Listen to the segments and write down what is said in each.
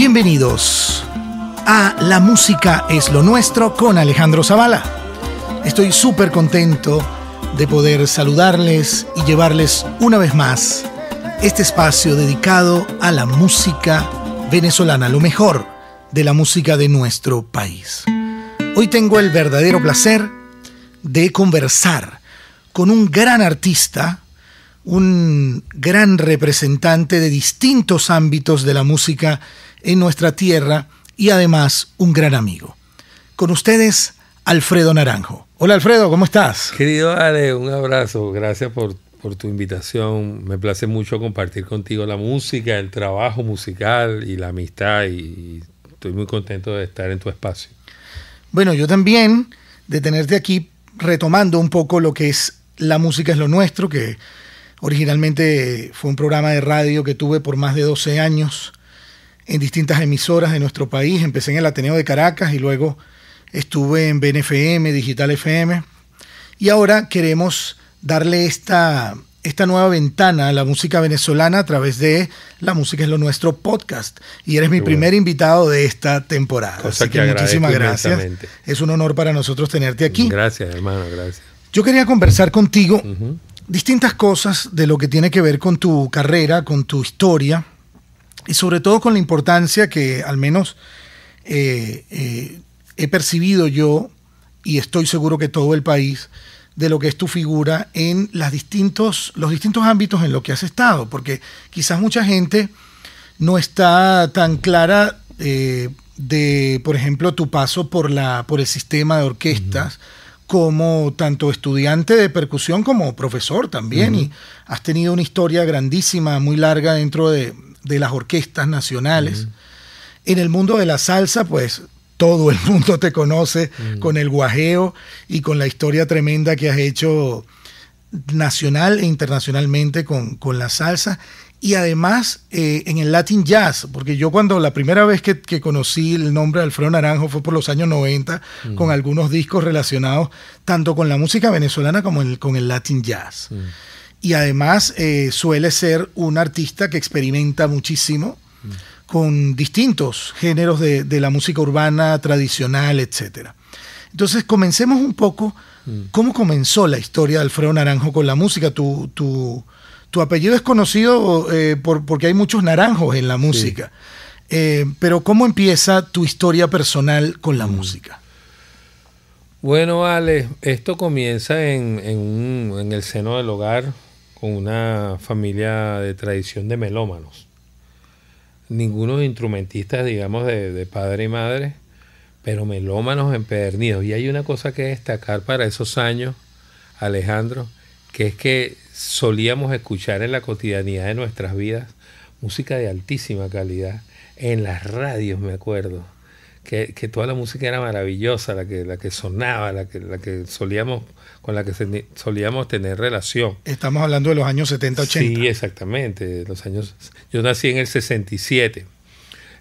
Bienvenidos a La Música es lo Nuestro con Alejandro Zavala. Estoy súper contento de poder saludarles y llevarles una vez más este espacio dedicado a la música venezolana, lo mejor de la música de nuestro país. Hoy tengo el verdadero placer de conversar con un gran artista, un gran representante de distintos ámbitos de la música en nuestra tierra y además un gran amigo. Con ustedes, Alfredo Naranjo. Hola Alfredo, ¿cómo estás? Querido Ale, un abrazo, gracias por, tu invitación. Me place mucho compartir contigo la música, el trabajo musical y la amistad y estoy muy contento de estar en tu espacio. Bueno, yo también de tenerte aquí retomando un poco lo que es La Música es lo Nuestro, que originalmente fue un programa de radio que tuve por más de 12 años en distintas emisoras de nuestro país. Empecé en el Ateneo de Caracas y luego estuve en BNFM, Digital FM. Y ahora queremos darle esta, esta nueva ventana a la música venezolana a través de La Música es lo Nuestro podcast. Y eres mi primer invitado de esta temporada. Así que, muchísimas gracias. Es un honor para nosotros tenerte aquí. Gracias, hermano, gracias. Yo quería conversar contigo distintas cosas de lo que tiene que ver con tu carrera, con tu historia y sobre todo con la importancia que al menos eh, eh, he percibido yo, y estoy seguro que todo el país, de lo que es tu figura en los distintos ámbitos en los que has estado, porque quizás mucha gente no está tan clara eh, de, por ejemplo, tu paso por, el sistema de orquestas. como tanto estudiante de percusión como profesor también. Y has tenido una historia grandísima, muy larga dentro de, de las orquestas nacionales. Mm. En el mundo de la salsa, pues todo el mundo te conoce mm. con el guajeo y con la historia tremenda que has hecho nacional e internacionalmente con, la salsa y además eh, en el Latin Jazz, porque yo cuando la primera vez que, conocí el nombre de Alfredo Naranjo fue por los años 90, mm. con algunos discos relacionados tanto con la música venezolana como el, con el Latin Jazz y además eh, suele ser un artista que experimenta muchísimo con distintos géneros de, la música urbana tradicional, etc. Entonces comencemos un poco mm. cómo comenzó la historia de Alfredo Naranjo con la música. Tu, tu, tu apellido es conocido eh, porque hay muchos naranjos en la música, eh, pero ¿cómo empieza tu historia personal con la mm. música? Bueno, Ale, esto comienza en, en, el seno del hogar, con una familia de tradición de melómanos. ninguno de instrumentistas, digamos, de, de padre y madre, pero melómanos empedernidos. Y hay una cosa que destacar para esos años, Alejandro, que es que solíamos escuchar en la cotidianidad de nuestras vidas música de altísima calidad, en las radios, me acuerdo que, toda la música era maravillosa, la que, la que sonaba, la que, la que solíamos, con la que solíamos tener relación. Estamos hablando de los años 70, 80. Sí, exactamente. Los años, yo nací en el 67.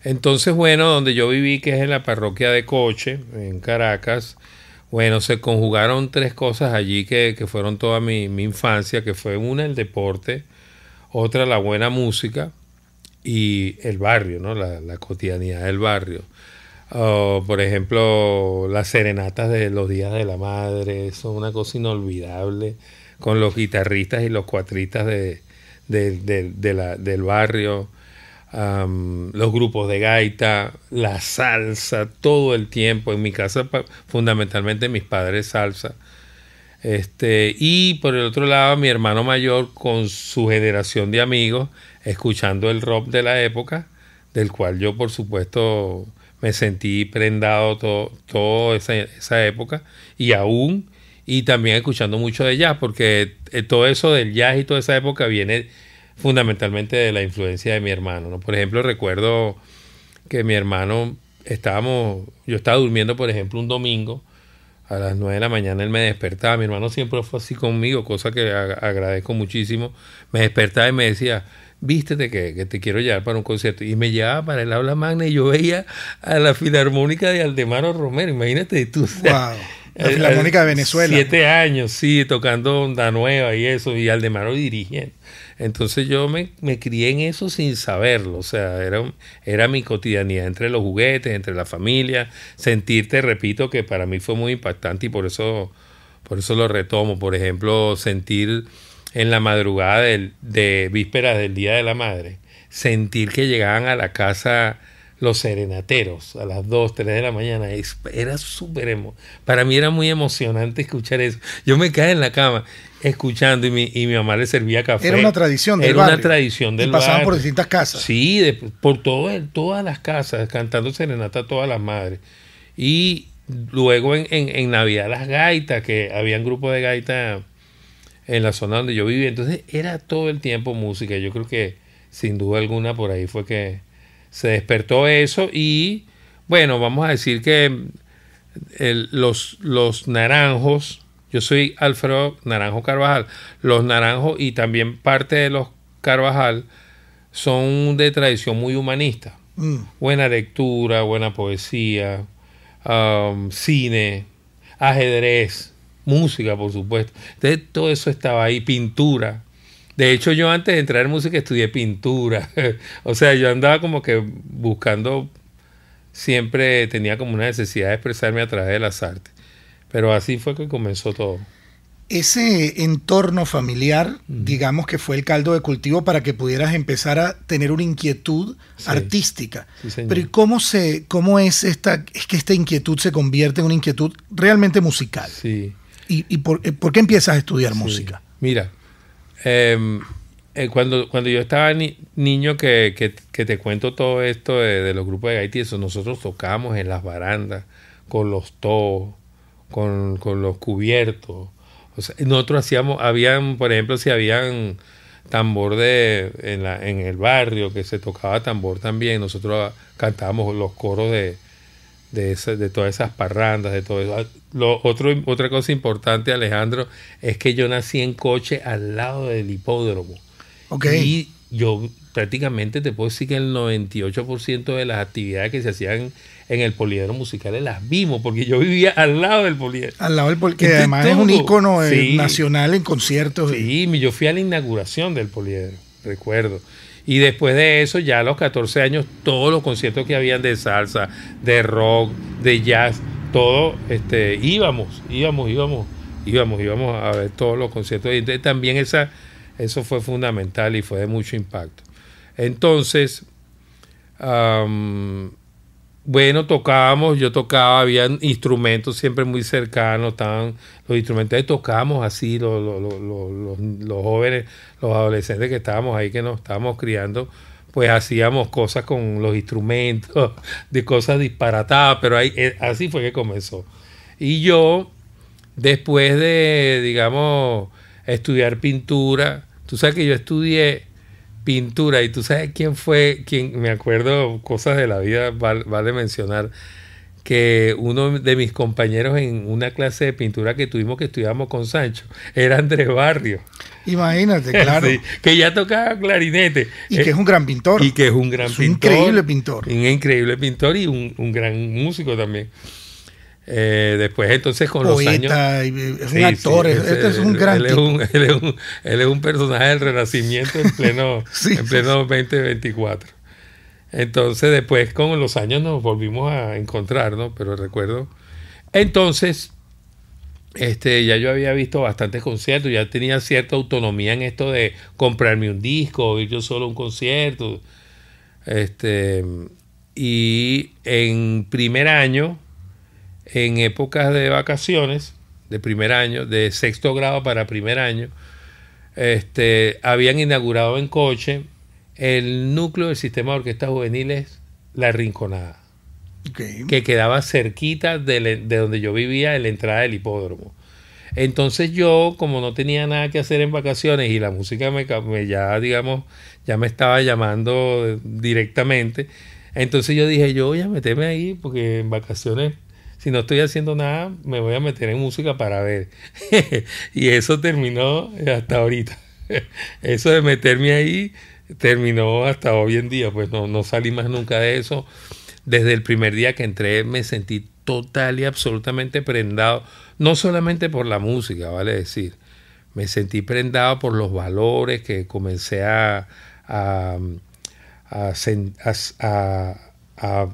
Entonces, bueno, donde yo viví, que es en la parroquia de Coche, en Caracas, bueno, se conjugaron tres cosas allí que, fueron toda mi, infancia, que fue una el deporte, otra la buena música y el barrio, ¿no? la cotidianidad del barrio por ejemplo, las serenatas de los días de la madre, son una cosa inolvidable, con los guitarristas y los cuatristas de, del barrio, los grupos de gaita, la salsa, todo el tiempo. En mi casa, fundamentalmente, mis padres salsa. Este, y por el otro lado, mi hermano mayor con su generación de amigos, escuchando el rock de la época, del cual yo, por supuesto, me sentí prendado toda esa, época y aún, y también escuchando mucho de jazz, porque eh, todo eso del jazz y toda esa época viene fundamentalmente de la influencia de mi hermano. ¿no? Por ejemplo, recuerdo que mi hermano estábamos, yo estaba durmiendo, por ejemplo, un domingo a las 9 de la mañana él me despertaba. Mi hermano siempre fue así conmigo, cosa que agradezco muchísimo. Me despertaba y me decía, vístete que, te quiero llevar para un concierto. Y me llevaba para el aula magna y yo veía a la Filarmónica de Aldemaro Romero, imagínate tú. La eh, Filarmónica de eh, Venezuela. Siete años, sí, tocando Onda Nueva y eso, y Aldemaro dirigiendo. Entonces yo me, me, crié en eso sin saberlo, o sea, era, mi cotidianidad entre los juguetes, entre la familia, sentirte, repito, que para mí fue muy impactante y por eso, por eso lo retomo, por ejemplo, sentir en la madrugada de vísperas del Día de la Madre, sentir que llegaban a la casa los serenateros a las 2, 3 de la mañana. Era súper emocionante. Para mí era muy emocionante escuchar eso. Yo me caía en la cama escuchando y mi, mi mamá le servía café. Era una tradición del Era una tradición del y pasaban por distintas casas. Sí, por todo todas las casas, cantando serenata a todas las madres. Y luego en, en, Navidad las gaitas, que habían grupo de gaitas en la zona donde yo vivía. Entonces era todo el tiempo música. Yo creo que sin duda alguna por ahí fue que se despertó eso y bueno, vamos a decir que los, los naranjos, yo soy Alfredo Naranjo Carvajal, los naranjos y también parte de los Carvajal son de tradición muy humanista. Mm. Buena lectura, buena poesía, um, cine, ajedrez música, por supuesto. Entonces todo eso estaba ahí, pintura. De hecho, yo antes de entrar en música estudié pintura. o sea, yo andaba como que buscando, siempre tenía como una necesidad de expresarme a través de las artes. Pero así fue que comenzó todo. Ese entorno familiar, digamos que fue el caldo de cultivo para que pudieras empezar a tener una inquietud artística. Pero ¿y cómo, se, cómo es, esta, es que esta inquietud se convierte en una inquietud realmente musical? Sí. ¿Y, por, eh, por, qué empiezas a estudiar música? Mira, em, eh, cuando, cuando yo estaba niño, que, te cuento todo esto de, los grupos de Gaiti, nosotros tocamos en las barandas, con los tos, con, los cubiertos. nosotros hacíamos, habían, por ejemplo, si habían tambor de, en, en el barrio, que se tocaba tambor también, nosotros cantábamos los coros de, de, de todas esas parrandas, de todo eso. Ah, lo otro, otra cosa importante, Alejandro, es que yo nací en coche al lado del hipódromo. Y yo prácticamente te puedo decir que el 98% de las actividades que se hacían en el poliedro musicales las vimos, porque yo vivía al lado del poliedro. Al lado del poliedro, que este además es un icono eh, nacional en conciertos. Sí, yo fui a la inauguración del poliedro, recuerdo. Y después de eso, ya a los 14 años, todos los conciertos que habían de salsa, de rock, de jazz, todo, este, íbamos, íbamos, íbamos, íbamos, íbamos a ver todos los conciertos. Y también esa, eso fue fundamental y fue de mucho impacto. Entonces, bueno, tocábamos, yo tocaba, había instrumentos siempre muy cercanos, estaban los instrumentos, tocamos así, los, jóvenes, los adolescentes que estábamos ahí, que nos estábamos criando, pues hacíamos cosas con los instrumentos, de cosas disparatadas, pero ahí, eh, así fue que comenzó. Y yo, después de, digamos, estudiar pintura, tú sabes que yo estudié pintura. Y tú sabes quién fue, quien me acuerdo, cosas de la vida, vale mencionar que uno de mis compañeros en una clase de pintura que tuvimos que estudiamos con Sancho era Andrés Barrio. Imagínate, claro. que ya tocaba clarinete. Y que es un gran pintor. Y que es un gran pintor. Un increíble pintor. Un increíble pintor y un, un gran músico también. Eh, después entonces con los años... Eh, es un actor, un gran... Él es un, personaje del Renacimiento en pleno, en pleno 2024. Entonces después con los años nos volvimos a encontrar, ¿no? Pero recuerdo... Entonces, este, ya yo había visto bastantes conciertos, ya tenía cierta autonomía en esto de comprarme un disco, ir yo solo a un concierto. Este, y en primer año en épocas de vacaciones, de primer año, de sexto grado para primer año, este, habían inaugurado en coche el núcleo del sistema de orquestas juveniles La Rinconada, que quedaba cerquita de, donde yo vivía, en la entrada del hipódromo. Entonces yo, como no tenía nada que hacer en vacaciones y la música me, ya, digamos, ya me estaba llamando directamente, entonces yo dije, yo voy a meterme ahí porque en vacaciones si no estoy haciendo nada, me voy a meter en música para ver. y eso terminó hasta ahorita. eso de meterme ahí terminó hasta hoy en día, pues no, no salí más nunca de eso. Desde el primer día que entré me sentí total y absolutamente prendado, no solamente por la música, vale decir, me sentí prendado por los valores que comencé a, a, a,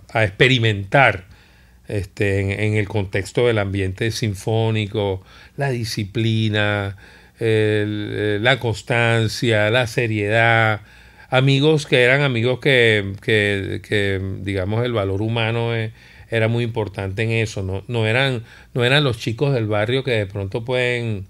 a experimentar este, en, el contexto del ambiente sinfónico, la disciplina, eh, la constancia, la seriedad, amigos que eran amigos que, digamos, el valor humano eh, era muy importante en eso, no, no, eran, no eran los chicos del barrio que de pronto pueden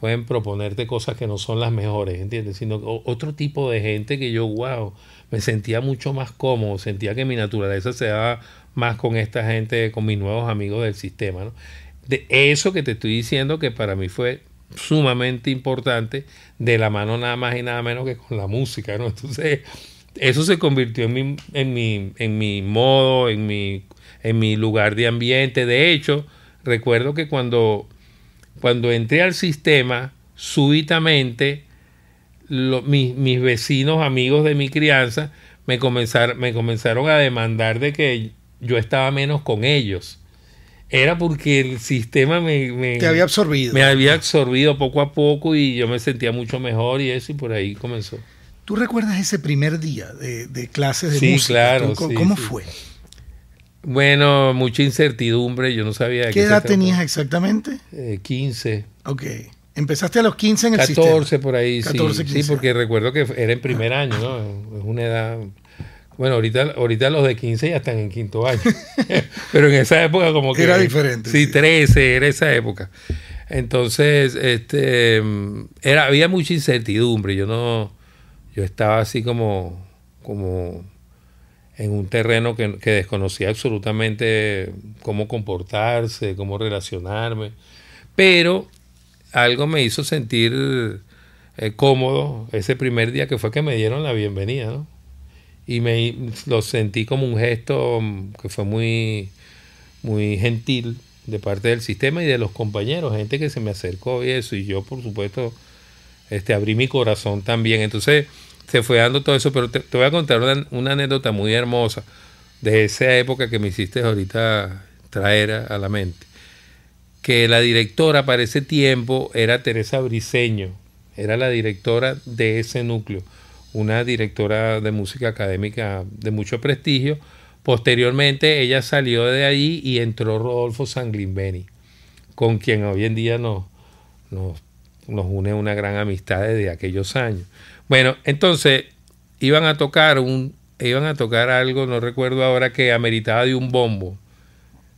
pueden proponerte cosas que no son las mejores, ¿entiendes? Sino otro tipo de gente que yo, wow, me sentía mucho más cómodo, sentía que mi naturaleza se daba más con esta gente, con mis nuevos amigos del sistema. De eso que te estoy diciendo que para mí fue sumamente importante, de la mano nada más y nada menos que con la música. ¿no? Entonces, eso se convirtió en mi, en mi, en mi modo, en mi, en mi lugar de ambiente. De hecho, recuerdo que cuando, cuando entré al sistema, súbitamente mis, vecinos, amigos de mi crianza, me, me comenzaron a demandar de que yo estaba menos con ellos. Era porque el sistema me, había absorbido. Me había absorbido poco a poco y yo me sentía mucho mejor y eso, y por ahí comenzó. ¿Tú recuerdas ese primer día de, de clases de sí, Claro, ¿Cómo, fue? Bueno, mucha incertidumbre, yo no sabía. ¿Qué, ¿Qué, edad tenías exactamente? 15. Eh, ok. Empezaste a los 15 en el sistema. 14 por ahí, sí. 15. Sí, porque recuerdo que era en primer año, ¿no? Es una edad bueno, ahorita, ahorita los de 15 ya están en quinto año. Pero en esa época como que... Era diferente. Sí, 13, era esa época. Entonces, este, era, había mucha incertidumbre. Yo no... Yo estaba así como... como en un terreno que, desconocía absolutamente cómo comportarse, cómo relacionarme, pero algo me hizo sentir eh, cómodo ese primer día que fue que me dieron la bienvenida, ¿no? y me lo sentí como un gesto mm, que fue muy, muy gentil de parte del sistema y de los compañeros, gente que se me acercó y eso, y yo por supuesto este, abrí mi corazón también. Entonces se fue dando todo eso, pero te, voy a contar una, anécdota muy hermosa de esa época que me hiciste ahorita traer a la mente. Que la directora para ese tiempo era Teresa Briseño, era la directora de ese núcleo una directora de música académica de mucho prestigio. Posteriormente ella salió de allí y entró Rodolfo Sanglimbeni, con quien hoy en día nos, nos, une una gran amistad desde aquellos años. Bueno, entonces iban a tocar un, iban a tocar algo, no recuerdo ahora, que ameritaba de un bombo.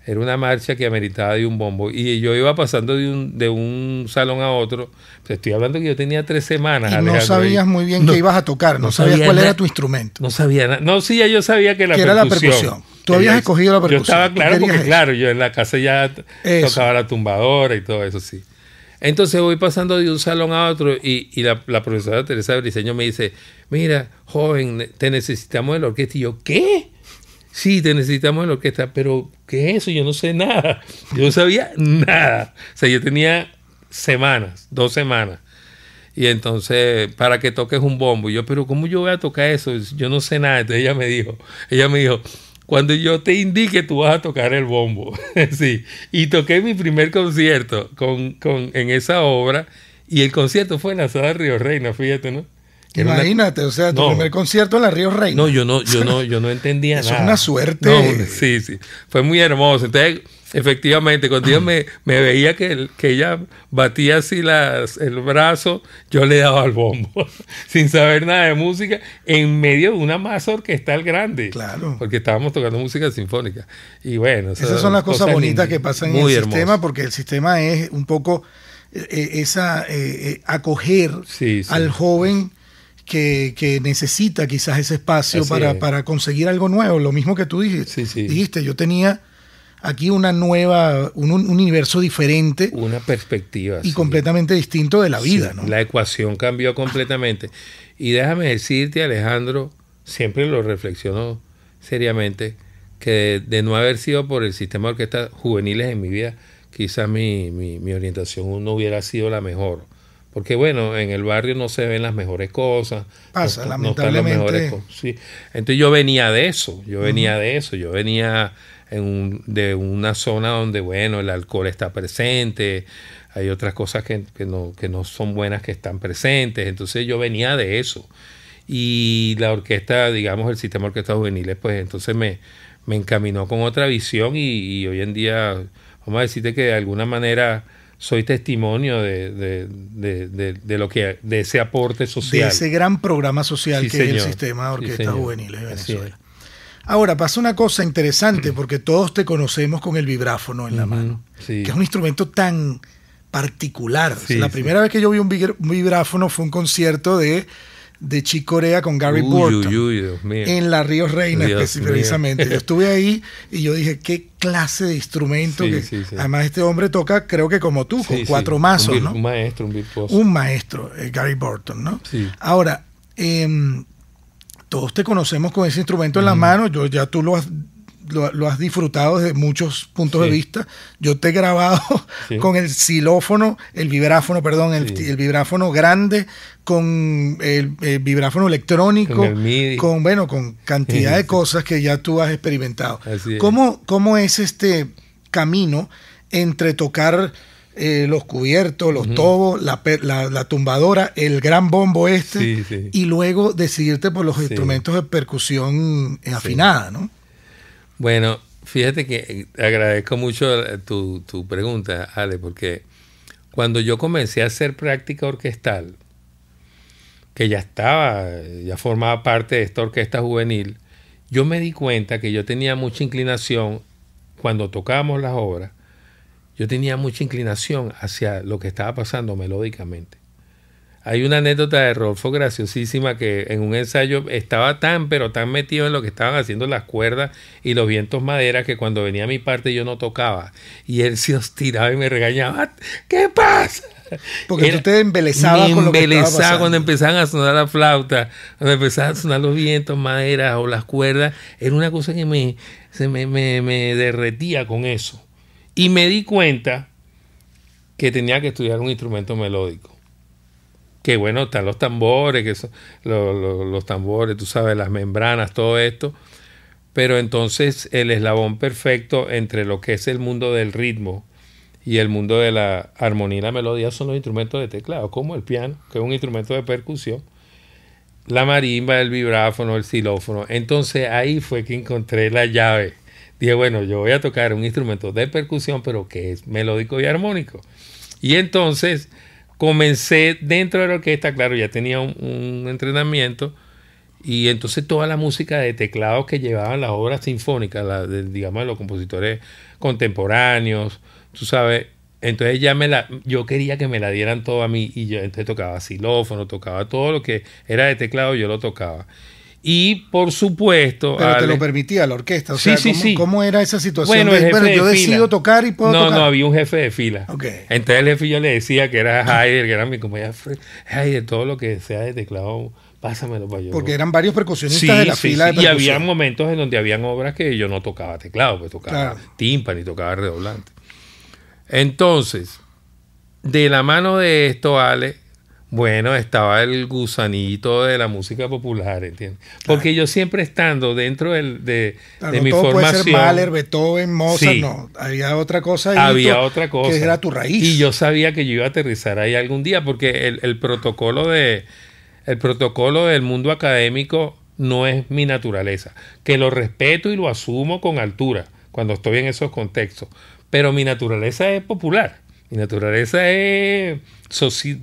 Era una marcha que ameritaba de un bombo. Y yo iba pasando de un, salón a otro. estoy hablando que yo tenía tres semanas. Y no sabías muy bien qué ibas a tocar, no, sabías cuál era tu instrumento. No sabía nada. No, sí, ya yo sabía que la que Era la percusión. Tú habías escogido la percusión. Yo estaba claro, porque claro, yo en la casa ya tocaba la tumbadora y todo eso, sí. Entonces voy pasando de un salón a otro y, la, la, profesora Teresa Briseño me dice, mira, joven, te necesitamos de la orquesta. Y yo, ¿qué? sí, te necesitamos en la orquesta, pero ¿qué es eso? Yo no sé nada. Yo no sabía nada. O sea, yo tenía semanas, dos semanas. Y entonces, para que toques un bombo. yo, pero ¿cómo yo voy a tocar eso? Yo no sé nada. Entonces ella me dijo, ella me dijo, cuando yo te indique, tú vas a tocar el bombo. sí. Y toqué mi primer concierto con, en esa obra. Y el concierto fue en la sala de Río Reina, fíjate, ¿no? Imagínate, o sea, tu primer concierto en la Río Rey. No, yo no, yo no, yo no entendía Eso nada. Es una suerte. sí, sí. Fue muy hermoso. Entonces, efectivamente, cuando yo me, me, veía que, que ella batía así las, el brazo, yo le daba al bombo, sin saber nada de música, en medio de una masa orquestal grande. Claro. Porque estábamos tocando música sinfónica. Y bueno. Esas son, las cosas, bonitas que pasan en el sistema, porque el sistema es un poco eh, eh, esa eh, acoger al joven que, necesita quizás ese espacio para, conseguir algo nuevo. Lo mismo que tú dijiste. dijiste yo tenía aquí una nueva, un, universo diferente. Una perspectiva. Y completamente distinto de la vida. La ecuación cambió completamente. Y déjame decirte, Alejandro, siempre lo reflexiono seriamente, que de, no haber sido por el sistema de orquestas juveniles en mi vida, quizás mi, mi, mi orientación no hubiera sido la mejor porque bueno, en el barrio no se ven las mejores cosas. no, las mejores cosas. Entonces yo venía de eso, yo venía de eso, yo venía en de una zona donde, bueno, el alcohol está presente, hay otras cosas que, no, que no son buenas que están presentes. Entonces yo venía de eso. Y la orquesta, digamos, el sistema de orquestas juveniles, pues entonces me, me encaminó con otra visión y, y hoy en día, vamos a decirte que de alguna manera soy testimonio de, lo que de ese aporte social. De ese gran programa social que es el sistema de orquestas juveniles de Venezuela. Ahora, pasa una cosa interesante, mm. porque todos te conocemos con el vibráfono en la mano, que es un instrumento tan particular. la primera vez que yo vi un vibráfono fue un concierto de de Chicorea con Gary Borton Burton en la Río Reina pues, precisamente. Yo estuve ahí y yo dije, qué clase de instrumento que además este hombre toca, creo que como tú, con cuatro mazos, ¿no? un maestro, un virtuoso. Un maestro, eh, Gary Burton, ¿no? Ahora, em, todos te conocemos con ese instrumento en la mano, yo ya tú lo has lo, has disfrutado desde muchos puntos de vista. Yo te he grabado con el xilófono, el vibráfono, perdón, el, vibráfono grande, con el, vibráfono electrónico, con, bueno, con cantidad de cosas que ya tú has experimentado. ¿Cómo, ¿Cómo es este camino entre tocar... Eh, los cubiertos, los tobos, la, tumbadora, el gran bombo este, y luego decidirte por los instrumentos de percusión eh, afinada, ¿no? Bueno, fíjate que eh, agradezco mucho eh, tu, tu pregunta, Ale, porque cuando yo comencé a hacer práctica orquestal, que ya estaba, ya formaba parte de esta orquesta juvenil, yo me di cuenta que yo tenía mucha inclinación, cuando tocábamos las obras, yo tenía mucha inclinación hacia lo que estaba pasando melódicamente. Hay una anécdota de Rolfo graciosísima que en un ensayo estaba tan, pero tan metido en lo que estaban haciendo las cuerdas y los vientos madera que cuando venía a mi parte yo no tocaba. Y él se tiraba y me regañaba. ¿Qué pasa? Porque tú te embelezabas con lo que cuando empezaban a sonar la flauta, cuando empezaban a sonar los vientos madera o las cuerdas. Era una cosa que me, me derretía con eso. Y me di cuenta que tenía que estudiar un instrumento melódico que bueno, están los tambores, que son los, los tambores, tú sabes, las membranas, todo esto. Pero entonces el eslabón perfecto entre lo que es el mundo del ritmo y el mundo de la armonía y la melodía son los instrumentos de teclado, como el piano, que es un instrumento de percusión, la marimba, el vibráfono, el xilófono. Entonces ahí fue que encontré la llave. Dije, bueno, yo voy a tocar un instrumento de percusión, pero que es melódico y armónico. Y entonces comencé dentro de la orquesta, claro, ya tenía un, entrenamiento, y entonces toda la música de teclados que llevaban las obras sinfónicas, la de, digamos, de los compositores contemporáneos, tú sabes, entonces ya me la, yo quería que me la dieran todo a mí, y yo entonces tocaba xilófono, tocaba todo lo que era de teclado, yo lo tocaba. Y por supuesto. Pero te lo permitía la orquesta. sí, sí, ¿cómo, sí. ¿Cómo era esa situación? Bueno, de, yo decido tocar y puedo no, tocar. No, no, había un jefe de fila. Entonces el jefe yo le decía que era Heider, que era mi compañero Heider, todo lo que sea de teclado, pásamelo para yo. Porque eran varios percusionistas sí, de la fila de Y había momentos en donde habían obras que yo no tocaba teclado, pues tocaba claro. tímpano y tocaba redoblante. Entonces, de la mano de esto, Ale, bueno, estaba el gusanito de la música popular, ¿entiendes? Porque yo siempre estando dentro de, mi todo formación. Puede ser Mahler, Beethoven, Mozart, no. Había otra cosa. había otra cosa. Que era tu raíz. Y yo sabía que yo iba a aterrizar ahí algún día, porque el protocolo de. El protocolo del mundo académico no es mi naturaleza. Que lo respeto y lo asumo con altura cuando estoy en esos contextos. Pero mi naturaleza es popular. Mi naturaleza es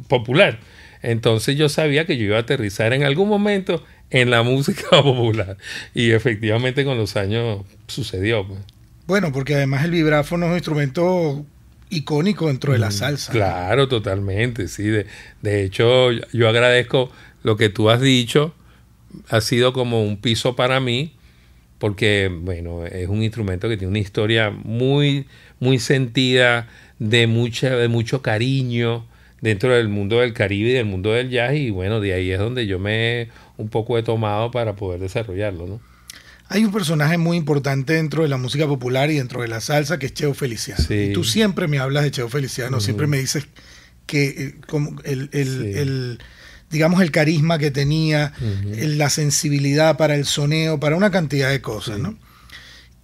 popular. Entonces yo sabía que yo iba a aterrizar en algún momento en la música popular. Y efectivamente con los años sucedió. Pues. Bueno, porque además el vibráfono es un instrumento icónico dentro de la mm, salsa. Claro, totalmente, sí. De, hecho, yo agradezco lo que tú has dicho. Ha sido como un piso para mí, porque, bueno, es un instrumento que tiene una historia muy, muy sentida, de, mucha, de mucho cariño dentro del mundo del Caribe y del mundo del jazz y bueno, de ahí es donde yo me un poco he tomado para poder desarrollarlo, ¿no? Hay un personaje muy importante dentro de la música popular y dentro de la salsa que es Cheo Feliciano. Y tú siempre me hablas de Cheo Feliciano, siempre me dices que eh, como el, digamos, el carisma que tenía, la sensibilidad para el soneo, para una cantidad de cosas, ¿no?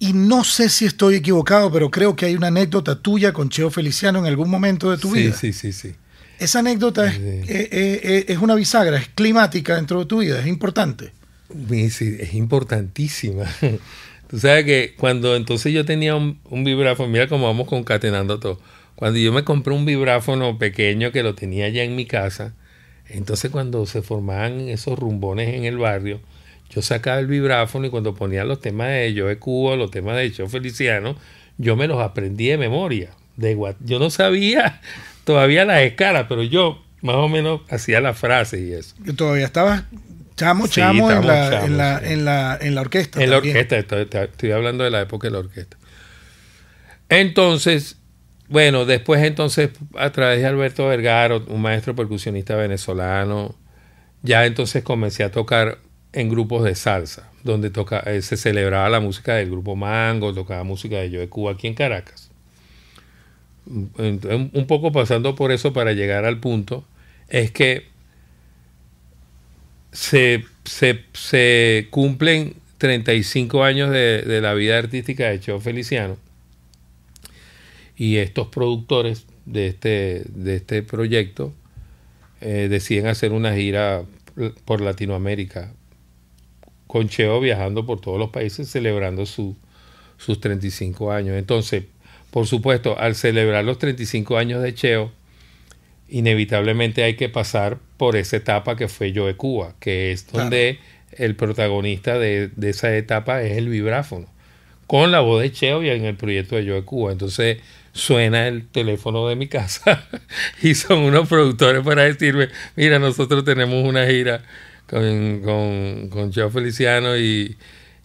Y no sé si estoy equivocado, pero creo que hay una anécdota tuya con Cheo Feliciano en algún momento de tu vida. Sí, sí, sí. Esa anécdota es, eh, eh, eh, es, una bisagra, es climática dentro de tu vida, es importante. Sí, Es importantísima. Tú sabes que cuando entonces yo tenía un, vibráfono, mira cómo vamos concatenando todo. Cuando yo me compré un vibráfono pequeño que lo tenía ya en mi casa, entonces cuando se formaban esos rumbones en el barrio, yo sacaba el vibráfono y cuando ponía los temas de Joe Cuba, los temas de Joe Feliciano, yo me los aprendí de memoria. yo no sabía todavía las escalas, pero yo más o menos hacía las frases y eso. Yo todavía estaba chamo, chamo, en, la, orquesta. En la orquesta, estoy, hablando de la época de la orquesta. Entonces, bueno, después entonces a través de Alberto Vergara, un maestro percusionista venezolano, ya entonces comencé a tocar en grupos de salsa, donde toca, eh, se celebraba la música del grupo Mango, tocaba música de Yo de Cuba aquí en Caracas un poco pasando por eso para llegar al punto, es que se, cumplen 35 años de, la vida artística de Cheo Feliciano y estos productores de este, de este proyecto eh, deciden hacer una gira por Latinoamérica con Cheo viajando por todos los países celebrando sus 35 años. Entonces, por supuesto, al celebrar los 35 años de Cheo, inevitablemente hay que pasar por esa etapa que fue Yo de Cuba, que es donde el protagonista de, esa etapa es el vibráfono, con la voz de Cheo y en el proyecto de Yo de Cuba. Entonces suena el teléfono de mi casa y son unos productores para decirme, mira, nosotros tenemos una gira con, Cheo Feliciano y,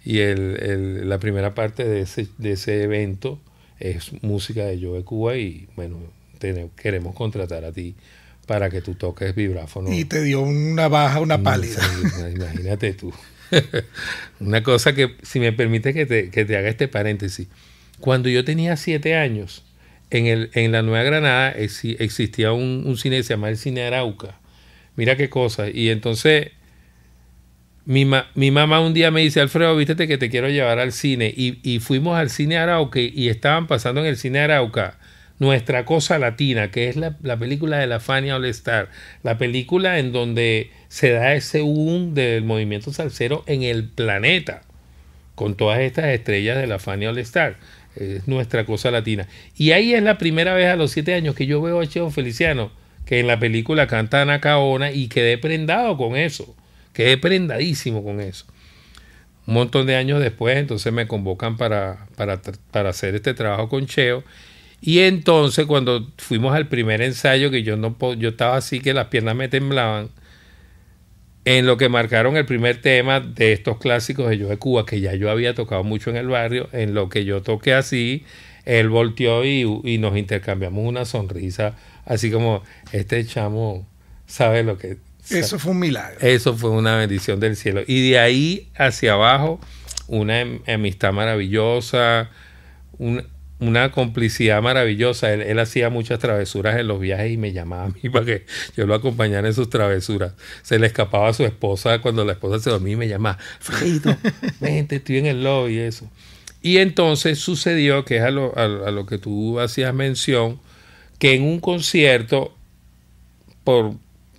la primera parte de ese, de ese evento es música de de Cuba y bueno, queremos contratar a ti para que tú toques vibráfono. Y te dio una baja, una mm, pálida. Imagínate tú. una cosa que, si me permite que te, haga este paréntesis. Cuando yo tenía siete años, en, el, en la Nueva Granada existía un, un, cine que se llama el Cine Arauca. Mira qué cosa. Y entonces mi, mamá un día me dice, Alfredo, vístete que te quiero llevar al cine. Y, fuimos al cine Arauca y estaban pasando en el cine Arauca Nuestra Cosa Latina, que es la, película de la Fania All Star, la película en donde se da ese boom del movimiento salsero en el planeta, con todas estas estrellas de la Fania All Star. Es nuestra cosa latina. Y ahí es la primera vez a los siete años que yo veo a Cheo Feliciano, que en la película canta Ana Caona y quedé prendado con eso Quedé prendadísimo con eso. Un montón de años después, entonces me convocan para, para, hacer este trabajo con Cheo. Y entonces cuando fuimos al primer ensayo, que yo no yo estaba así que las piernas me temblaban, en lo que marcaron el primer tema de estos clásicos de Yo de Cuba, que ya yo había tocado mucho en el barrio, en lo que yo toqué así, él volteó y, nos intercambiamos una sonrisa, así como este chamo sabe lo que, eso fue un milagro. Eso fue una bendición del cielo. Y de ahí hacia abajo, una em, amistad maravillosa, una complicidad maravillosa. Él, hacía muchas travesuras en los viajes y me llamaba a mí para que yo lo acompañara en sus travesuras. Se le escapaba a su esposa cuando la esposa se dormía y me llamaba, Frito, vente, estoy en el lobby y eso. Y entonces sucedió, que es a lo, lo que tú hacías mención, que en un concierto, por,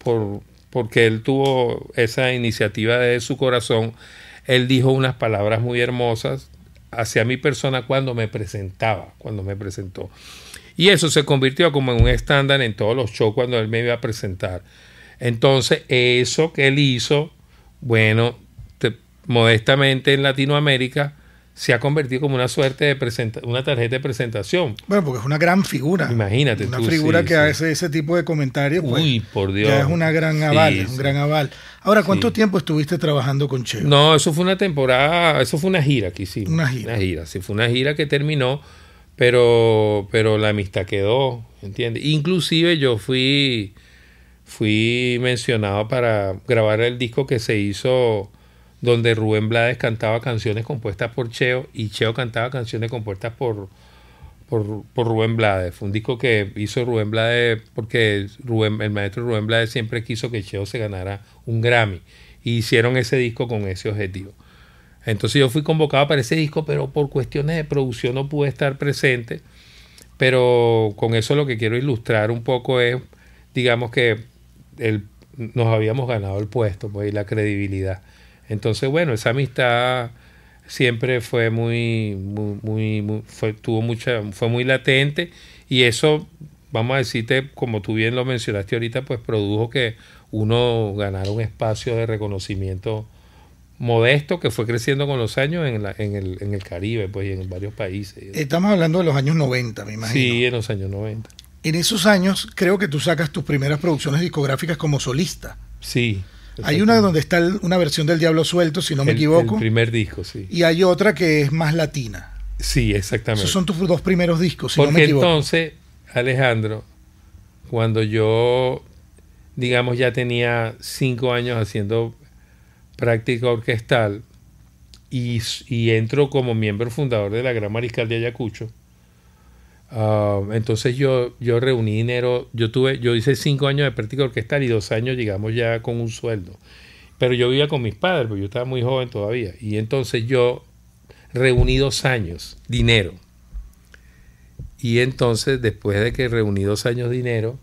por porque él tuvo esa iniciativa de su corazón, él dijo unas palabras muy hermosas hacia mi persona cuando me presentaba, cuando me presentó. Y eso se convirtió como en un estándar en todos los shows cuando él me iba a presentar. Entonces, eso que él hizo, bueno, modestamente en Latinoamérica, se ha convertido como una suerte de presenta una tarjeta de presentación. Bueno, porque es una gran figura. Imagínate una figura que hace ese tipo de comentarios. Pues, Uy, por Dios. es una gran aval, un gran aval. Ahora, ¿cuánto tiempo estuviste trabajando con Cheo? No, eso fue una temporada, eso fue una gira que hicimos. Una gira. Una gira, sí, fue una gira que terminó, pero, pero la amistad quedó, ¿entiendes? Inclusive yo fui, fui mencionado para grabar el disco que se hizo donde Rubén Blades cantaba canciones compuestas por Cheo y Cheo cantaba canciones compuestas por, por, Rubén Blades. Fue un disco que hizo Rubén Blades porque el maestro Rubén Blades siempre quiso que Cheo se ganara un Grammy. Y hicieron ese disco con ese objetivo. Entonces yo fui convocado para ese disco, pero por cuestiones de producción no pude estar presente. Pero con eso lo que quiero ilustrar un poco es, digamos que nos habíamos ganado el puesto pues, y la credibilidad. Entonces, bueno, esa amistad siempre fue muy, muy, muy, fue, tuvo mucha, fue muy latente y eso, vamos a decirte, como tú bien lo mencionaste ahorita, pues produjo que uno ganara un espacio de reconocimiento modesto que fue creciendo con los años en, en, el, en el Caribe, pues, y en varios países. Estamos hablando de los años 90, me imagino. Sí, en los años 90. En esos años creo que tú sacas tus primeras producciones discográficas como solista. Sí. Hay una donde está una versión del Diablo Suelto, si no me equivoco. El primer disco, sí. Y hay otra que es más latina. Sí, exactamente. Esos son tus dos primeros discos, si Entonces, Alejandro, cuando yo, digamos, ya tenía cinco años haciendo práctica orquestal y, y entro como miembro fundador de la Gran Mariscal de Ayacucho, Ah, entonces yo, yo reuní dinero, yo tuve, yo hice cinco años de práctica orquestal y dos años llegamos ya con un sueldo. Pero yo vivía con mis padres, porque yo estaba muy joven todavía. Y entonces yo reuní dos años dinero. Y entonces, después de que reuní dos años dinero,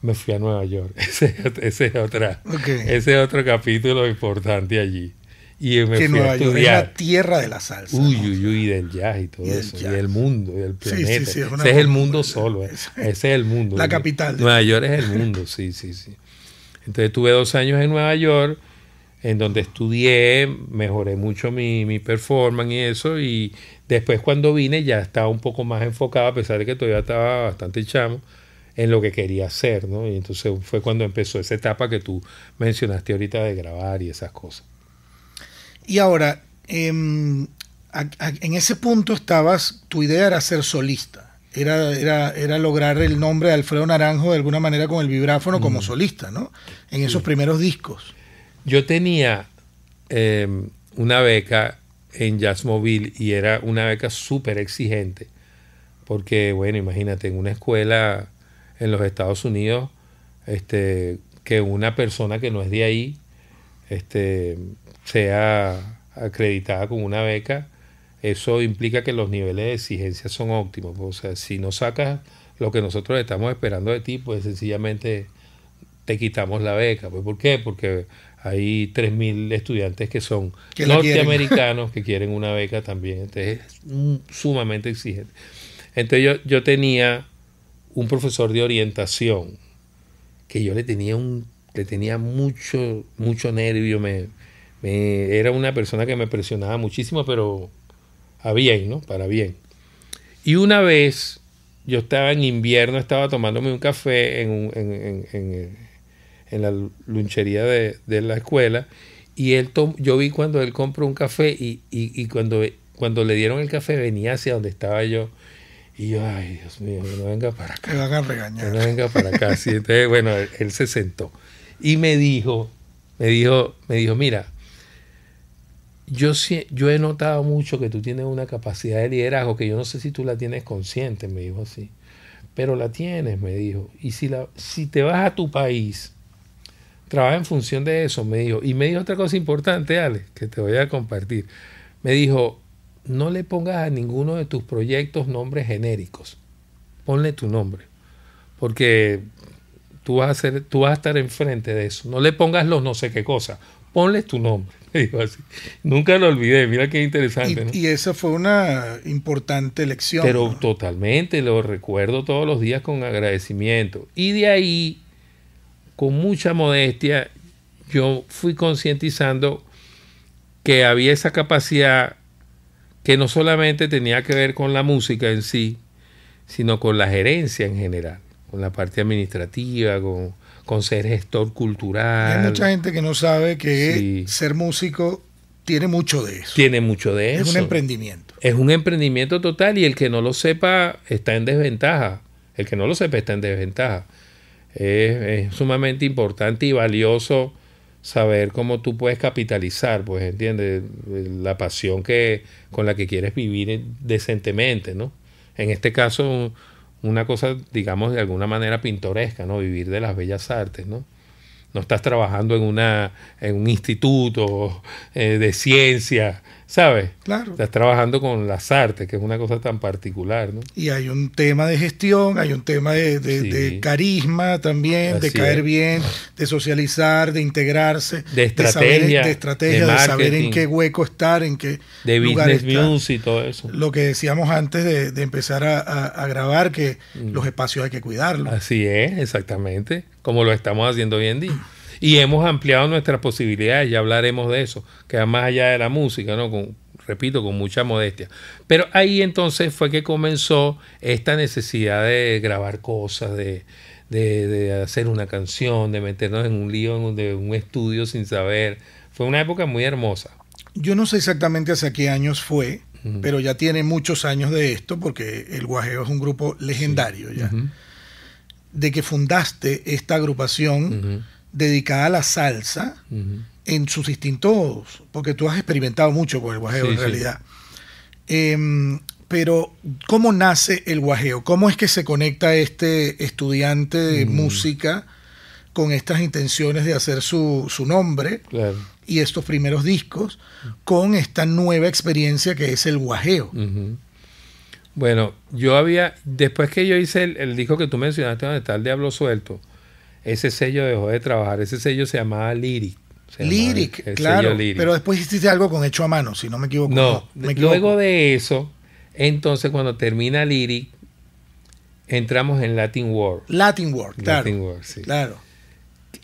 me fui a Nueva York. Ese, es, otra, ese es otro capítulo importante allí. Y me que fui York es la tierra de la salsa. Uy, uy, uy, del jazz y todo eso. Y el mundo, el planeta. es Ese es el mundo solo. Eh. Ese es el mundo. La capital. Nueva York es el mundo, sí, sí, sí. Entonces tuve dos años en Nueva York, en donde estudié, mejoré mucho mi, mi performance y eso. Y después cuando vine ya estaba un poco más enfocado, a pesar de que todavía estaba bastante chamo en lo que quería hacer, ¿no? Y entonces fue cuando empezó esa etapa que tú mencionaste ahorita de grabar y esas cosas. Y ahora, em, en ese punto estabas, tu idea era ser solista. Era, era, lograr el nombre de Alfredo Naranjo de alguna manera con el vibráfono como mm. solista, ¿no? En esos primeros discos. Yo tenía em, una beca en Jazzmobile y era una beca súper exigente, porque, bueno, imagínate, en una escuela en los Estados Unidos, este, que una persona que no es de ahí, este, sea acreditada con una beca, eso implica que los niveles de exigencia son óptimos. O sea, si no sacas lo que nosotros estamos esperando de ti, pues sencillamente te quitamos la beca. Pues, ¿Por qué? Porque hay 3.000 estudiantes que son norteamericanos que quieren una beca también. Entonces es sumamente exigente. Entonces yo, yo tenía un profesor de orientación que yo le tenía un le tenía mucho mucho nervio me era una persona que me presionaba muchísimo, pero a bien, ¿no? Para bien. Y una vez, yo estaba en invierno, estaba tomándome un café en, en, en, en la lunchería de, de, la escuela, y él yo vi cuando él compró un café y, y, y, cuando, cuando le dieron el café venía hacia donde estaba yo. Y yo, ay, Dios mío, que no venga para acá. a regañar. Que no venga para acá. Sí, entonces, bueno, él, él se sentó. Y me dijo, me dijo, me dijo, mira, yo, yo he notado mucho que tú tienes una capacidad de liderazgo que yo no sé si tú la tienes consciente, me dijo así. Pero la tienes, me dijo. Y si, la, si te vas a tu país, trabaja en función de eso, me dijo. Y me dijo otra cosa importante, Ale, que te voy a compartir. Me dijo, no le pongas a ninguno de tus proyectos nombres genéricos. Ponle tu nombre. Porque tú vas a, ser, tú vas a estar enfrente de eso. No le pongas los no sé qué cosa ponle tu nombre. Nunca lo olvidé, mira qué interesante. Y, esa fue una importante lección. Pero totalmente, lo recuerdo todos los días con agradecimiento. Y de ahí, con mucha modestia, yo fui concientizando que había esa capacidad que no solamente tenía que ver con la música en sí, sino con la gerencia en general, con la parte administrativa, con, con ser gestor cultural. Hay mucha gente que no sabe que ser músico tiene mucho de eso. Tiene mucho de eso. Es un emprendimiento. Es un emprendimiento total y el que no lo sepa está en desventaja. El que no lo sepa está en desventaja. Es, sumamente importante y valioso saber cómo tú puedes capitalizar, pues, entiende, La pasión que, con la que quieres vivir decentemente, ¿no? En este caso, una cosa, digamos, de alguna manera pintoresca, ¿no? Vivir de las bellas artes, ¿no? No estás trabajando en, una, en un instituto eh, de ciencia, ¿Sabes? Estás trabajando con las artes, que es una cosa tan particular, Y hay un tema de gestión, hay un tema de, carisma también, de caer bien, de socializar, de integrarse. De estrategia. De, saber, estrategia, de, saber en qué hueco estar, en qué De y todo eso. Lo que decíamos antes de, empezar a, grabar, que mm. los espacios hay que cuidarlos. Así es, exactamente, como lo estamos haciendo hoy en día. Y hemos ampliado nuestras posibilidades, ya hablaremos de eso, que va más allá de la música, ¿no? repito, con mucha modestia. Pero ahí entonces fue que comenzó esta necesidad de grabar cosas, de, hacer una canción, de meternos en un lío, de un estudio sin saber. Fue una época muy hermosa. Yo no sé exactamente hacia qué años fue, pero ya tiene muchos años de esto, porque el Guajeo es un grupo legendario ya. De que fundaste esta agrupación dedicada a la salsa en sus distintos, porque tú has experimentado mucho con el guajeo en realidad. Em, pero, ¿cómo nace el guajeo? ¿Cómo es que se conecta este estudiante de mm. música con estas intenciones de hacer su, nombre y estos primeros discos con esta nueva experiencia que es el guajeo? Bueno, yo había, después que yo hice el, el, disco que tú mencionaste, donde está el Diablo Suelto, ese sello dejó de trabajar. Ese sello se llamaba Lyric. Lyric, claro. Pero después hiciste algo con hecho a mano, si no me equivoco. No, luego de eso, entonces cuando termina Lyric, entramos en Latin World. Latin World, claro. Latin World, Claro.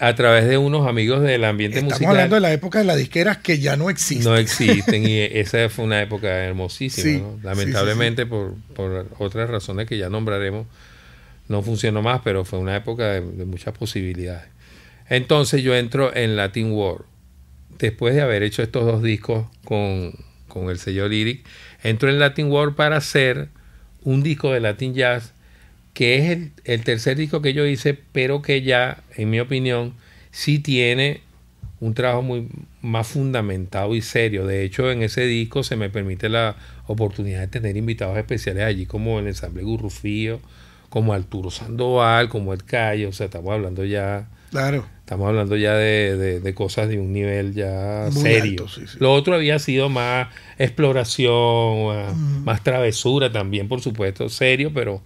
A través de unos amigos del ambiente musical. Estamos hablando de la época de las disqueras que ya no existen. No existen y esa fue una época hermosísima, lamentablemente por otras razones que ya nombraremos no funcionó más, pero fue una época de, muchas posibilidades. Entonces yo entro en Latin World. Después de haber hecho estos dos discos con, con el sello Lyric, entro en Latin World para hacer un disco de Latin Jazz, que es el, el, tercer disco que yo hice, pero que ya, en mi opinión, sí tiene un trabajo muy más fundamentado y serio. De hecho, en ese disco se me permite la oportunidad de tener invitados especiales allí, como el ensamble Gurrufío, como Arturo Sandoval, como El Calle, o sea, estamos hablando ya. Claro. Estamos hablando ya de, cosas de un nivel ya serio. Lo otro había sido más exploración, más, travesura también, por supuesto, serio, pero,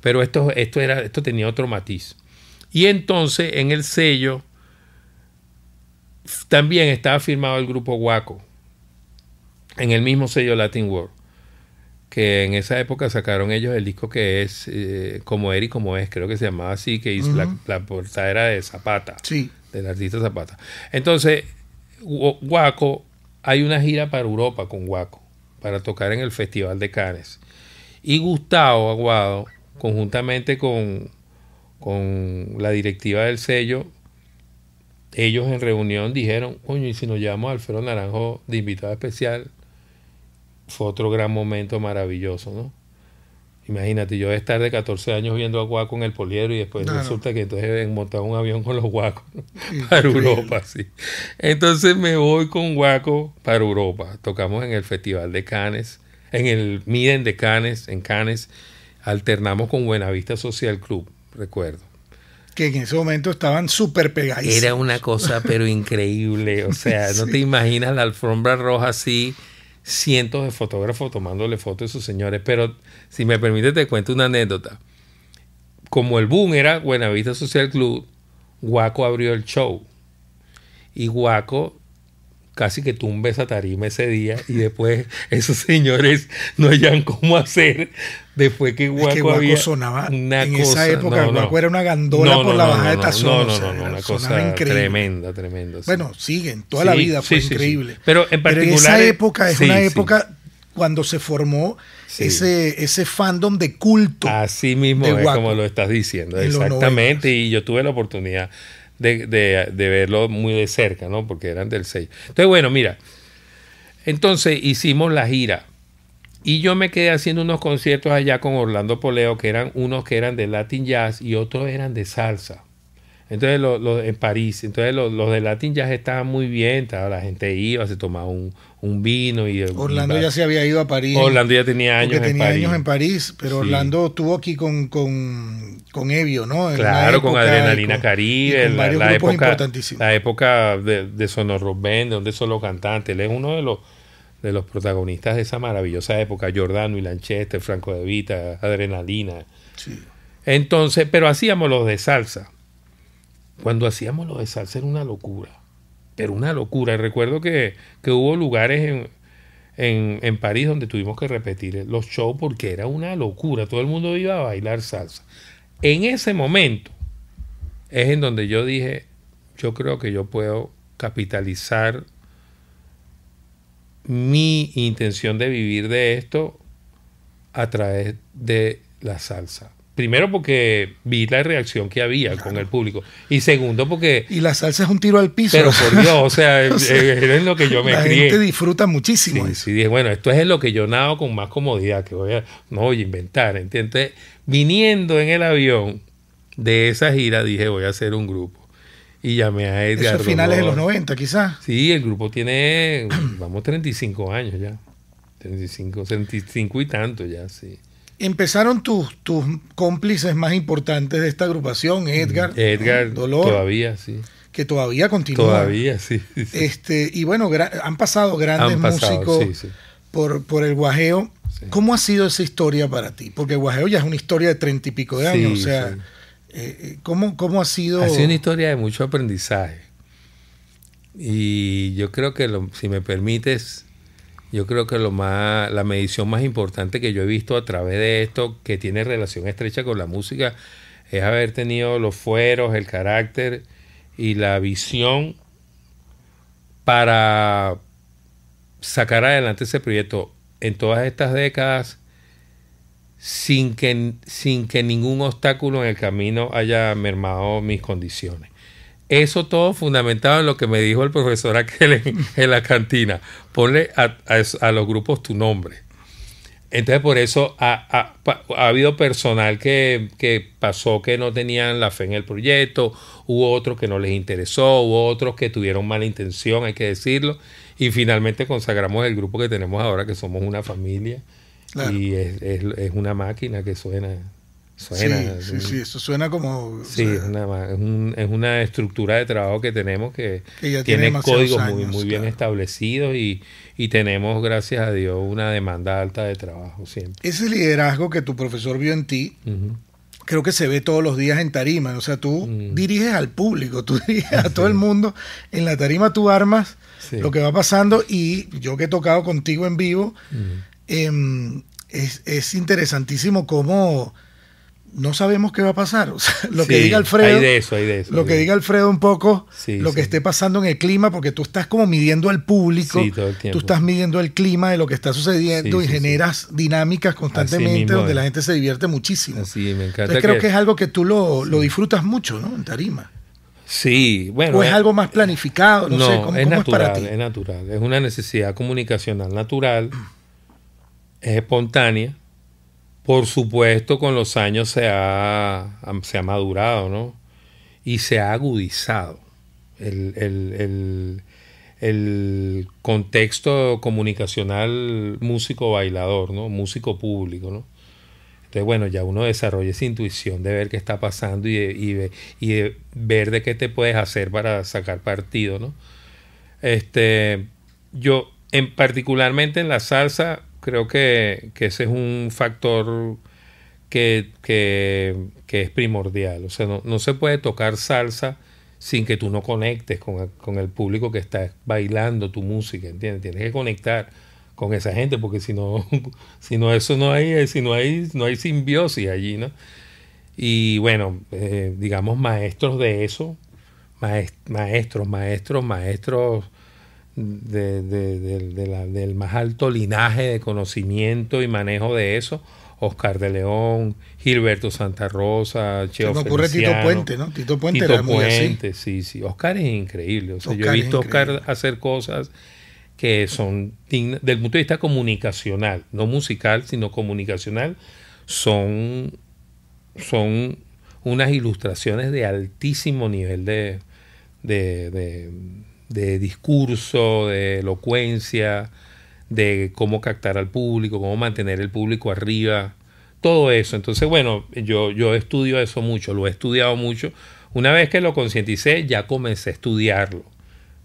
pero esto, esto, era, esto tenía otro matiz. Y entonces en el sello también estaba firmado el grupo Waco, en el mismo sello Latin World que en esa época sacaron ellos el disco que es eh, Como era y como es, creo que se llamaba así, que la, portada era de Zapata, sí. del artista Zapata. Entonces, Guaco, hay una gira para Europa con Guaco, para tocar en el Festival de Cannes. Y Gustavo Aguado, conjuntamente con, con la directiva del sello, ellos en reunión dijeron, coño, y si nos llevamos a Alfredo Naranjo de invitado especial, fue otro gran momento maravilloso, ¿no? Imagínate, yo de estar de 14 años viendo a Guaco en el poliero y después resulta que entonces montado un avión con los Guacos para Europa, sí. Entonces me voy con Guaco para Europa. Tocamos en el Festival de Cannes, en el Miden de Cannes, en Cannes. Alternamos con Buenavista Social Club, recuerdo que en ese momento estaban súper pegados Era una cosa pero increíble, o sea, no te imaginas la alfombra roja así, cientos de fotógrafos tomándole fotos de sus señores. Pero si me permite, te cuento una anécdota. Como el boom era Buenavista Social Club, Guaco abrió el show. Y Guaco casi que tumbe esa tarima ese día y después esos señores no hayan cómo hacer después que Guaco, había sonaba en esa época no, era una gandola por la baja de Tazón. no, no, no, una cosa tremenda tremenda bueno siguen toda la vida fue increíble pero en particular esa época es una época cuando se formó ese, ese fandom de culto. Así mismo es como lo estás diciendo, exactamente. Y yo tuve la oportunidad de, verlo muy de cerca, ¿no? Porque eran del 6. Entonces, bueno, mira. Entonces hicimos la gira. Y yo me quedé haciendo unos conciertos allá con Orlando Poleo, que eran unos que eran de Latin Jazz y otros eran de salsa. Entonces, en París, entonces los de Latin ya estaban muy bien, la gente iba, se tomaba un, vino y... Orlando ya se había ido a París. Orlando ya tenía años en París. años en París, pero Orlando estuvo aquí con, Evio, ¿no? claro, con Adrenalina Caribe, la, época, de, de Sonor Robben, de donde son los cantantes. Él es uno de los de los protagonistas de esa maravillosa época, Giordano y Lanchester, Franco de Vita, Adrenalina. Sí. Entonces, pero hacíamos los de salsa. Cuando hacíamos lo de salsa era una locura, pero una locura. Recuerdo que, hubo lugares en, en, en, París donde tuvimos que repetir los shows porque era una locura. Todo el mundo iba a bailar salsa. En ese momento es en donde yo dije, yo creo que yo puedo capitalizar mi intención de vivir de esto a través de la salsa. Primero porque vi la reacción que había con el público. Y segundo porque... Y la salsa es un tiro al piso. Pero por Dios, o sea, es lo que yo me la crié. gente disfruta muchísimo. Sí, dije, bueno, esto es lo que yo nado con más comodidad, que voy a, no voy a inventar. ¿entiendes? Viniendo en el avión de esa gira, dije, voy a hacer un grupo. Y llamé a Edgar. Eso finales de los 90, quizás. Sí, el grupo tiene, vamos, 35 años ya. 35, 35 y tanto ya, sí. Empezaron tus, tus cómplices más importantes de esta agrupación, mm, Edgar. Edgar, Dolor, todavía, sí. Que todavía continúa. Todavía, sí. Este, y bueno, han pasado grandes músicos Por, por el guajeo. ¿Cómo ha sido esa historia para ti? Porque el guajeo ya es una historia de treinta y pico de años. o sea, eh, eh, ¿cómo, ha sido? Ha sido una historia de mucho aprendizaje. Y yo creo que, si me permites, yo creo que lo más, la medición más importante que yo he visto a través de esto, que tiene relación estrecha con la música, es haber tenido los fueros, el carácter y la visión para sacar adelante ese proyecto en todas estas décadas sin que, sin que ningún obstáculo en el camino haya mermado mis condiciones. Eso todo fundamentado en lo que me dijo el profesor aquel en, la cantina. Ponle a, los grupos tu nombre. Entonces, por eso ha, habido personal que, pasó que no tenían la fe en el proyecto, hubo otros que no les interesó, hubo otros que tuvieron mala intención, hay que decirlo. Y finalmente consagramos el grupo que tenemos ahora, que somos una familia. Y es una máquina que suena. Suena. Sí, sí, eso suena como. Sí, es, una, estructura de trabajo que tenemos que, tiene, códigos muy, bien establecidos y, tenemos, gracias a Dios, una demanda alta de trabajo siempre. Ese liderazgo que tu profesor vio en ti. Creo que se ve todos los días en tarima, o sea, tú mm. diriges al público, tú diriges a todo el mundo, en la tarima tú armas lo que va pasando y yo que he tocado contigo en vivo, em, es, es interesantísimo cómo no sabemos qué va a pasar. O sea, lo que diga Alfredo. eso, lo que diga Alfredo un poco, lo que esté pasando en el clima, porque tú estás como midiendo al público, tú estás midiendo el clima de lo que está sucediendo y generas dinámicas constantemente donde la gente se divierte muchísimo. Sí, me encanta. Entonces, creo que, es algo que tú lo, disfrutas mucho, ¿no? En Tarima. Sí, bueno. ¿O es, eh, algo más planificado? No, sé, es natural, es Es natural, es una necesidad comunicacional natural, es espontánea por supuesto, con los años se ha, se ha madurado, ¿no? Y se ha agudizado el, el, contexto comunicacional músico-bailador, ¿no? Músico público, ¿no? Entonces, bueno, ya uno desarrolla esa intuición de ver qué está pasando y y, ver de qué te puedes hacer para sacar partido, ¿no? Este, yo, en particularmente en la salsa, creo que, ese es un factor que, es primordial. O sea, no, se puede tocar salsa sin que tú no conectes con el, público que está bailando tu música, ¿entiendes? Tienes que conectar con esa gente, porque si no, si no eso no hay, si no hay, no hay simbiosis allí, ¿no? Y bueno, eh, digamos maestros de eso, maestros, maestros, maestros de, del más alto linaje de conocimiento y manejo de eso. Oscar de León, Gilberto Santa Rosa, Cheo me ocurre Tito Puente, ¿no? Tito Puente sí, sí. Oscar es increíble. O sea, yo he visto a Oscar hacer cosas que son dignas, del punto de vista comunicacional, no musical, sino comunicacional, son, son unas ilustraciones de altísimo nivel de, de de discurso, de elocuencia, de cómo captar al público, cómo mantener el público arriba, todo eso. Entonces, bueno, yo, yo estudio eso mucho, lo he estudiado mucho. Una vez que lo concienticé, ya comencé a estudiarlo.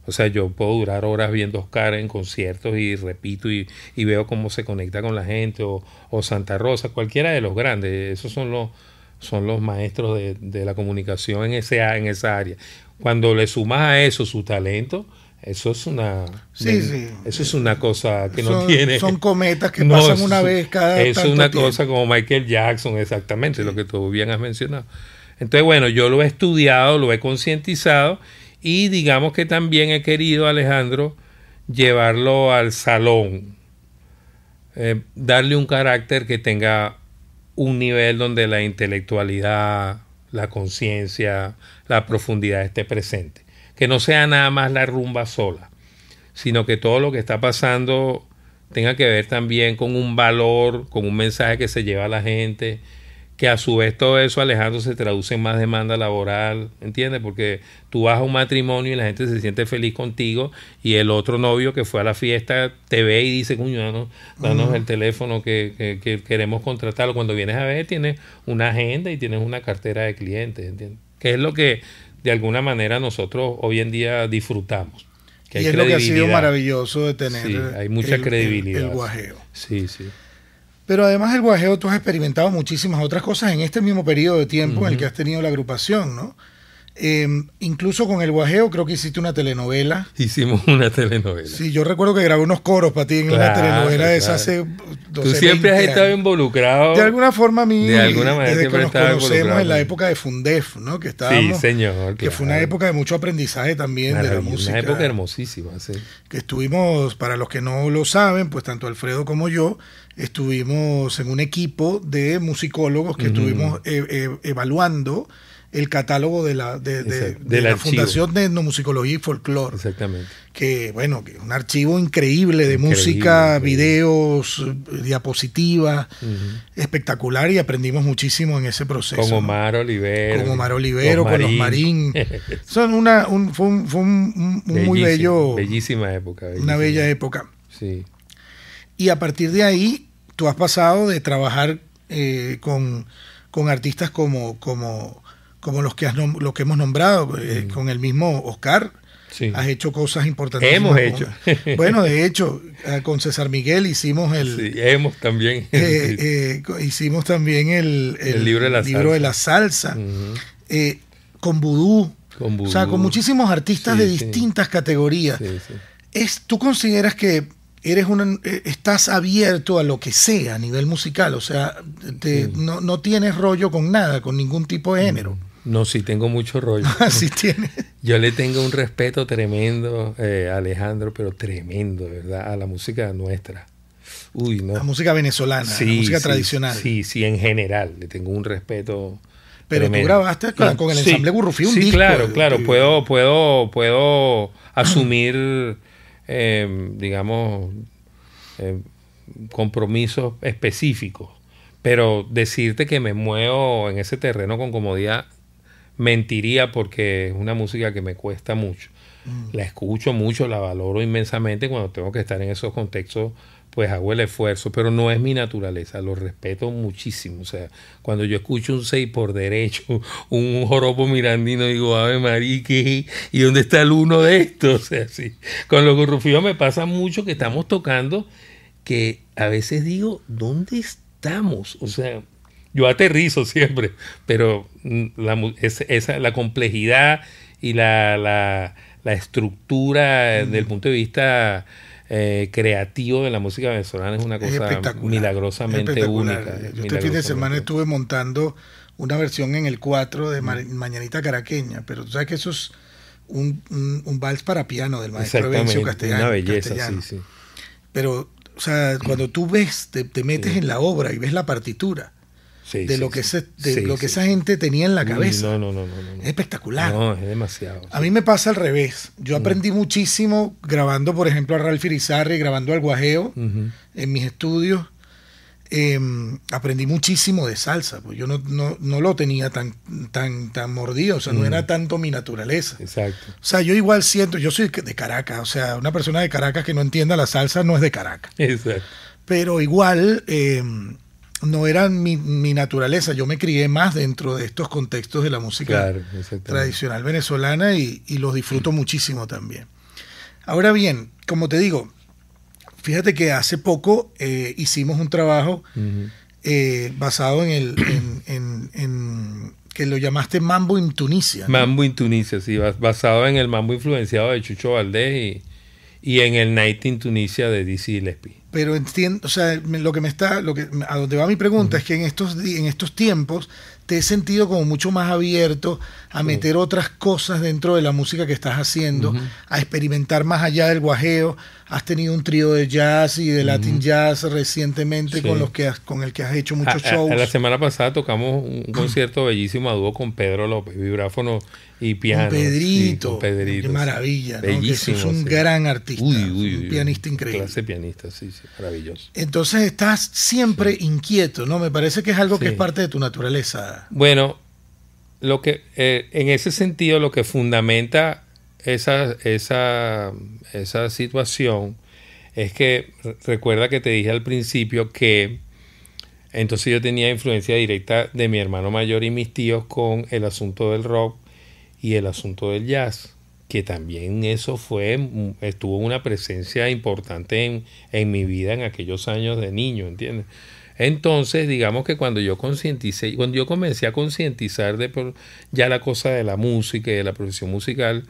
O sea, yo puedo durar horas viendo Oscar en conciertos y repito y, veo cómo se conecta con la gente o, Santa Rosa, cualquiera de los grandes. Esos son los, son los maestros de, la comunicación en, ese, en esa área. Cuando le sumas a eso su talento, eso es una sí, sí. eso es una cosa que no tiene son cometas que pasan una vez cada es una cosa como Michael Jackson exactamente lo que tú bien has mencionado entonces bueno yo lo he estudiado lo he concientizado y digamos que también he querido Alejandro llevarlo al salón eh, darle un carácter que tenga un nivel donde la intelectualidad la conciencia, la profundidad esté presente. Que no sea nada más la rumba sola, sino que todo lo que está pasando tenga que ver también con un valor, con un mensaje que se lleva a la gente, que a su vez todo eso, Alejandro, se traduce en más demanda laboral, ¿entiendes? Porque tú vas a un matrimonio y la gente se siente feliz contigo y el otro novio que fue a la fiesta te ve y dice, cuño, danos el teléfono que, que, queremos contratarlo. Cuando vienes a ver, tienes una agenda y tienes una cartera de clientes, ¿entiendes? Que es lo que de alguna manera nosotros hoy en día disfrutamos. Que y es lo que ha sido maravilloso de tener. hay mucha credibilidad. guajeo. Sí, sí. Pero además el guajeo tú has experimentado muchísimas otras cosas en este mismo periodo de tiempo en el que has tenido la agrupación, ¿no? Em, incluso con el guajeo creo que hiciste una telenovela. Hicimos una telenovela. Sí, yo recuerdo que grabé unos coros para ti en una telenovela de esa hace 12, Tú siempre has estado involucrado. De alguna forma a de alguna manera desde que nos conocemos en la época de Fundef, ¿no? Que estábamos, sí, señor. Que fue una época de mucho aprendizaje también de la música. Una época hermosísima, sí. Que estuvimos, para los que no lo saben, pues tanto Alfredo como yo estuvimos en un equipo de musicólogos que estuvimos eh, eh, evaluando el catálogo de la, de, la Fundación de Etnomusicología y folklore Exactamente. Que, bueno, que un archivo increíble de música, videos, diapositivas, espectacular y aprendimos muchísimo en ese proceso. ...como Omar Olivero. Con Omar Olivero, con, los Marín. Son una, fue un, muy bello. Bellísima época. Una bella época. Sí. Y a partir de ahí tú has pasado de trabajar eh, con, artistas como, como, como los que, que hemos nombrado, eh, mm. con el mismo Oscar. Has hecho cosas importantes. Hemos hecho. bueno, de hecho, eh, con César Miguel hicimos el. Sí, hemos también. hicimos también el, libro de la salsa. con Vudú. Con O sea, con muchísimos artistas de distintas categorías. ¿Es, ¿Tú consideras que eres eh, estás abierto a lo que sea a nivel musical, o sea, no, tienes rollo con nada, con ningún tipo de mm, género. No, sí tengo mucho rollo. sí tiene. Yo le tengo un respeto tremendo, eh, Alejandro, pero tremendo, ¿verdad? A la música nuestra. Uy, no. La música venezolana, la música tradicional. Sí, sí, en general, le tengo un respeto. Pero tú grabaste con, el ensamble Gurrufí, un sí, Claro, eh, claro, puedo, puedo, puedo asumir Em, digamos, em, compromisos específicos. Pero decirte que me muevo en ese terreno con comodidad mentiría porque es una música que me cuesta mucho. Mm. La escucho mucho, la valoro inmensamente cuando tengo que estar en esos contextos pues hago el esfuerzo, pero no es mi naturaleza, lo respeto muchísimo. O sea, cuando yo escucho un 6 por derecho, un joropo mirandino, digo, Ave Marique, ¿y dónde está el uno de estos? O sea, sí. Con los gorrufíos me pasa mucho que estamos tocando que a veces digo, ¿dónde estamos? O sea, yo aterrizo siempre, pero mm, la, la complejidad y la, estructura mm. desde el punto de vista eh, creativo de la música venezolana es una cosa milagrosamente única. Yo este fin de semana estuve montando una versión en el 4 de Mañanita Caraqueña, pero tú sabes que eso es un, vals para piano del maestro Castellano. Una belleza, sí, Pero, o sea, cuando tú ves, te, metes en la obra y ves la partitura de lo que, lo que esa gente tenía en la cabeza. No, no, no, Es espectacular. No, es demasiado. A mí me pasa al revés. Yo mm. aprendí muchísimo grabando, por ejemplo, a Ralph Irizarry, grabando al Guajeo en mis estudios. Em, aprendí muchísimo de salsa, pues yo no, lo tenía tan, tan, tan mordido, o sea, no mm. era tanto mi naturaleza. Exacto. O sea, yo igual siento, yo soy de Caracas, o sea, una persona de Caracas que no entienda la salsa no es de Caracas. Exacto. Pero igual, em, no era mi, naturaleza, yo me crié más dentro de estos contextos de la música tradicional venezolana y, los disfruto muchísimo también. Ahora bien, como te digo, fíjate que hace poco eh, hicimos un trabajo eh, basado en el que lo llamaste Mambo in Tunisia. Mambo in Tunisia, sí, basado en el mambo influenciado de Chucho Valdés y y en el Night Tunisia de DC Gillespie. Pero entiendo, o sea, lo que me está, lo que, a donde va mi pregunta es que en estos, en estos tiempos te he sentido como mucho más abierto a meter otras cosas dentro de la música que estás haciendo, a experimentar más allá del guajeo. Has tenido un trío de jazz y de Latin jazz recientemente con los que con el que has hecho muchos shows. la semana pasada tocamos un concierto bellísimo a dúo con Pedro López, vibráfono y piano. Con Pedrito. Pedrito qué maravilla. Bellísimo. es un gran artista. un pianista increíble. Clase pianista, sí, maravilloso. Entonces estás siempre inquieto, ¿no? Me parece que es algo que es parte de tu naturaleza. Bueno, lo que eh, en ese sentido lo que fundamenta esa, situación es que recuerda que te dije al principio que entonces yo tenía influencia directa de mi hermano mayor y mis tíos con el asunto del rock y el asunto del jazz, que también eso fue, mm, estuvo una presencia importante en, en mi vida en aquellos años de niño, ¿entiendes? Entonces, digamos que cuando yo concienticé, cuando yo comencé a concientizar de ya la cosa de la música y de la profesión musical,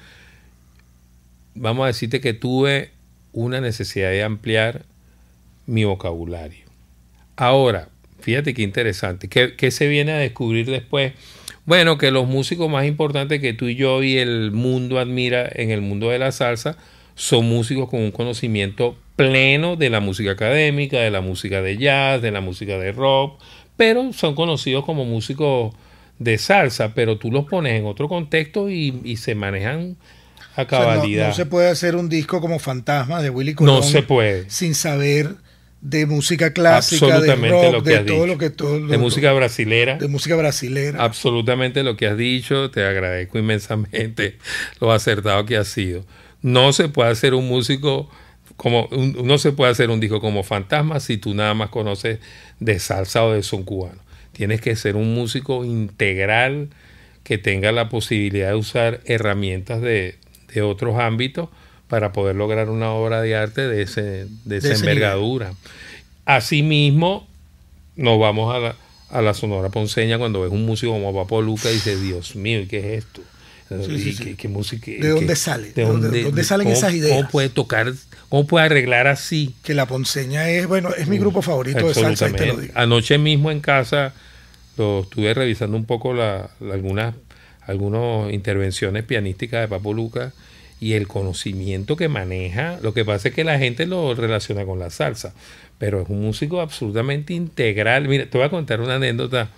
vamos a decirte que tuve una necesidad de ampliar mi vocabulario. Ahora, fíjate qué interesante, ¿qué, se viene a descubrir después? Bueno, que los músicos más importantes que tú y yo y el mundo admira en el mundo de la salsa son músicos con un conocimiento pleno de la música académica, de la música de jazz, de la música de rock, pero son conocidos como músicos de salsa, pero tú los pones en otro contexto y, se manejan a cabalidad. no, se puede hacer un disco como Fantasma de Willy Colón. No se puede. Sin saber de música clásica, de rock, de de música brasilera. De música brasilera. Absolutamente lo que has dicho, te agradezco inmensamente lo acertado que has sido. No se puede hacer un músico como no se puede hacer un disco como Fantasma si tú nada más conoces de salsa o de son cubano. Tienes que ser un músico integral que tenga la posibilidad de usar herramientas de, otros ámbitos para poder lograr una obra de arte de, ese, de esa envergadura. Asimismo, nos vamos a la, a la Sonora Ponceña cuando ves un músico como Papo Luca y dices, Dios mío, ¿qué es esto? ¿De dónde sale? ¿De dónde, dónde salen esas ideas? ¿Cómo puede tocar, cómo puede arreglar así? Que la Ponceña es, bueno, es mi mm, grupo favorito de salsa, Anoche mismo en casa lo estuve revisando un poco la, algunas, algunas intervenciones pianísticas de Papo Luca y el conocimiento que maneja. Lo que pasa es que la gente lo relaciona con la salsa, pero es un músico absolutamente integral. Mira, te voy a contar una anécdota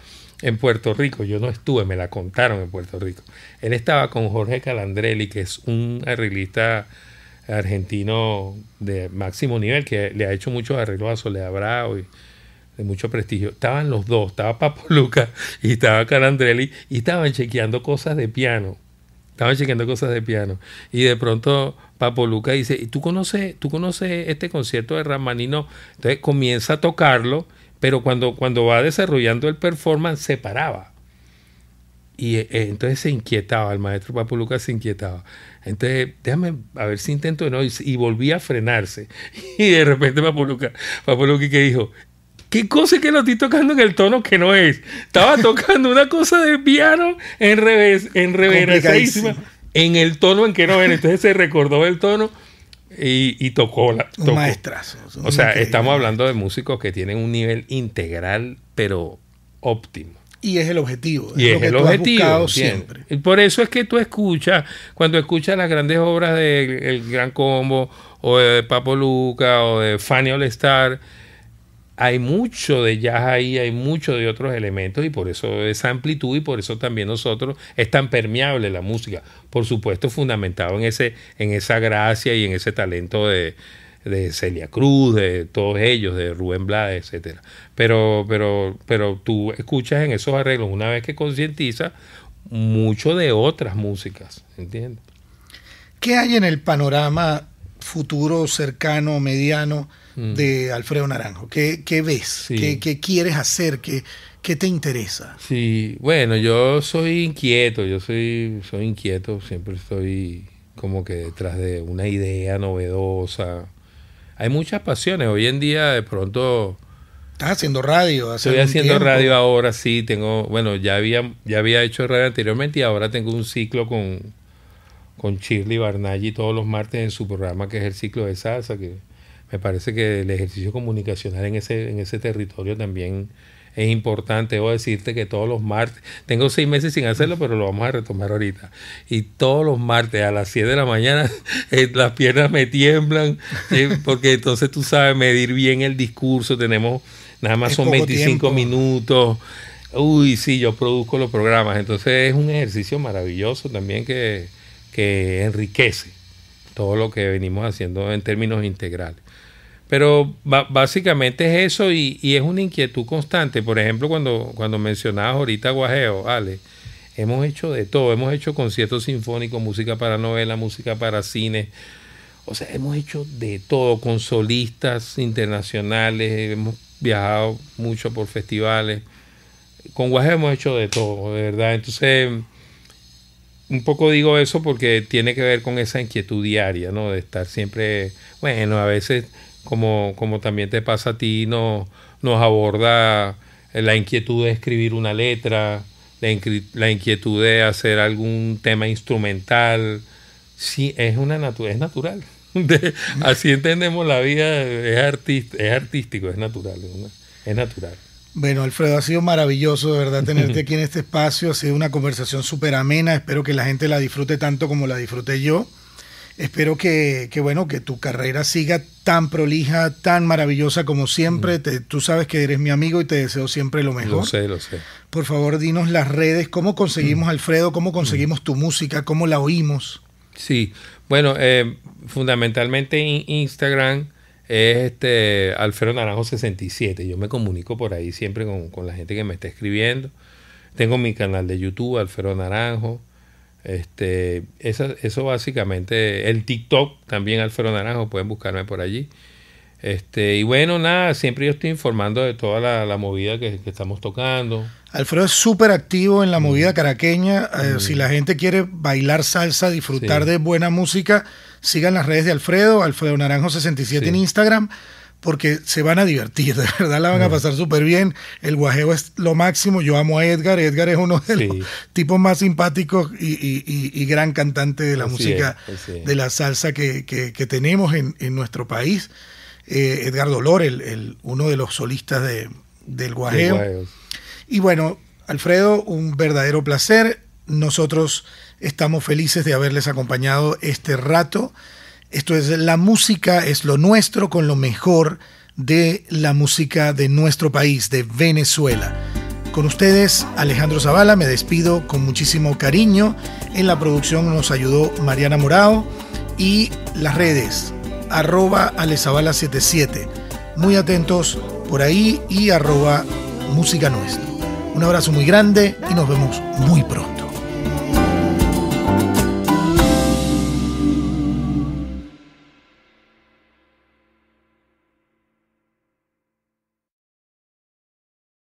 en Puerto Rico, yo no estuve, me la contaron en Puerto Rico. Él estaba con Jorge Calandrelli, que es un arreglista argentino de máximo nivel, que le ha hecho muchos arreglos a Soledad Bravo y de mucho prestigio. Estaban los dos, estaba Papo Luca y estaba Calandrelli, y estaban chequeando cosas de piano. Estaban chequeando cosas de piano. Y de pronto Papo Luca dice, ¿tú conoces, tú conoces este concierto de Ramanino? Entonces comienza a tocarlo pero cuando, cuando va desarrollando el performance, se paraba. Y eh, entonces se inquietaba, el maestro Papo Lucas se inquietaba. Entonces, déjame a ver si intento o no. Y, volví volvía a frenarse. Y de repente Papo Lucas, que dijo, ¿Qué cosa que lo estoy tocando en el tono que no es? Estaba tocando una cosa de piano en revés, en reverenciadísima, en el tono en que no era. Entonces se recordó el tono y, tocó la. Tocó. O sea, estamos hablando de músicos que tienen un nivel integral, pero óptimo. Y es el objetivo. Es y es, el objetivo. siempre siempre. Por eso es que tú escuchas, cuando escuchas las grandes obras de Gran Combo, o de Papo Luca, o de Fanny All Star, hay mucho de jazz ahí, hay mucho de otros elementos y por eso esa amplitud y por eso también nosotros es tan permeable la música, por supuesto fundamentado en ese en esa gracia y en ese talento de, Celia Cruz, de todos ellos, de Rubén Blades, etcétera. Pero pero pero tú escuchas en esos arreglos una vez que concientiza mucho de otras músicas, ¿entiendes? ¿Qué hay en el panorama futuro cercano, mediano? Mm. de Alfredo Naranjo? ¿Qué, qué ves? ¿Qué, quieres hacer? ¿Qué, te interesa? Sí, bueno, yo soy inquieto, yo soy, soy inquieto, siempre estoy como que detrás de una idea novedosa. Hay muchas pasiones, hoy en día de pronto... Estás haciendo radio. Estoy haciendo radio ahora, sí. Tengo, bueno, ya había, ya había hecho radio anteriormente y ahora tengo un ciclo con, con Shirley Barnaggi todos los martes en su programa, que es el ciclo de salsa, que me parece que el ejercicio comunicacional en ese, en ese territorio también es importante. Debo decirte que todos los martes, tengo seis meses sin hacerlo, pero lo vamos a retomar ahorita. Y todos los martes a las 7 de la mañana eh, las piernas me tiemblan, eh, porque entonces tú sabes medir bien el discurso. Tenemos, nada más son 25 minutos. Uy, sí, yo produzco los programas. Entonces es un ejercicio maravilloso también que enriquece todo lo que venimos haciendo en términos integrales. Pero básicamente es eso y, es una inquietud constante. Por ejemplo, cuando, cuando mencionabas ahorita Guajeo, vale hemos hecho de todo. Hemos hecho conciertos sinfónicos, música para novelas, música para cine. O sea, hemos hecho de todo con solistas internacionales. Hemos viajado mucho por festivales. Con Guajeo hemos hecho de todo, de verdad. Entonces, un poco digo eso porque tiene que ver con esa inquietud diaria, ¿no? De estar siempre, bueno, a veces como, también te pasa a ti, no, nos aborda eh, la inquietud de escribir una letra, la, inquietud de hacer algún tema instrumental. Sí, es, una es natural. así entendemos la vida, es, es artístico, es natural, es natural. Bueno, Alfredo, ha sido maravilloso, de verdad, tenerte aquí en este espacio. Ha sido una conversación súper amena. Espero que la gente la disfrute tanto como la disfruté yo. Espero que, bueno, que tu carrera siga tan prolija, tan maravillosa como siempre. tú sabes que eres mi amigo y te deseo siempre lo mejor. Lo sé, lo sé. Por favor, dinos las redes, cómo conseguimos, Alfredo, cómo conseguimos tu música, cómo la oímos. Sí, bueno, eh, fundamentalmente en Instagram es este Alfredo Naranjo 67. Yo me comunico por ahí siempre con, con la gente que me está escribiendo. Tengo mi canal de YouTube, Alfredo Naranjo. Este, eso básicamente, el TikTok también Alfredo Naranjo, pueden buscarme por allí. Este, y bueno, nada, siempre yo estoy informando de toda la, movida que, estamos tocando. Alfredo es súper activo en la mm. movida caraqueña. Eh, mm. Si la gente quiere bailar salsa, disfrutar de buena música, sigan las redes de Alfredo, Alfredo Naranjo67 en Instagram porque se van a divertir, de verdad la van a mm. pasar súper bien. El guajeo es lo máximo. Yo amo a Edgar. Edgar es uno de los tipos más simpáticos y, gran cantante de la música, de la salsa que, tenemos en, nuestro país. Eh, Edgar Dolor, el, uno de los solistas de, del guajeo. Y bueno, Alfredo, un verdadero placer. Nosotros estamos felices de haberles acompañado este rato. Esto es, la música es lo nuestro con lo mejor de la música de nuestro país, de Venezuela. Con ustedes, Alejandro Zavala, me despido con muchísimo cariño. En la producción nos ayudó Mariana Morao y las redes, arroba alezabala77. Muy atentos por ahí y arroba música nuestra. Un abrazo muy grande y nos vemos muy pronto.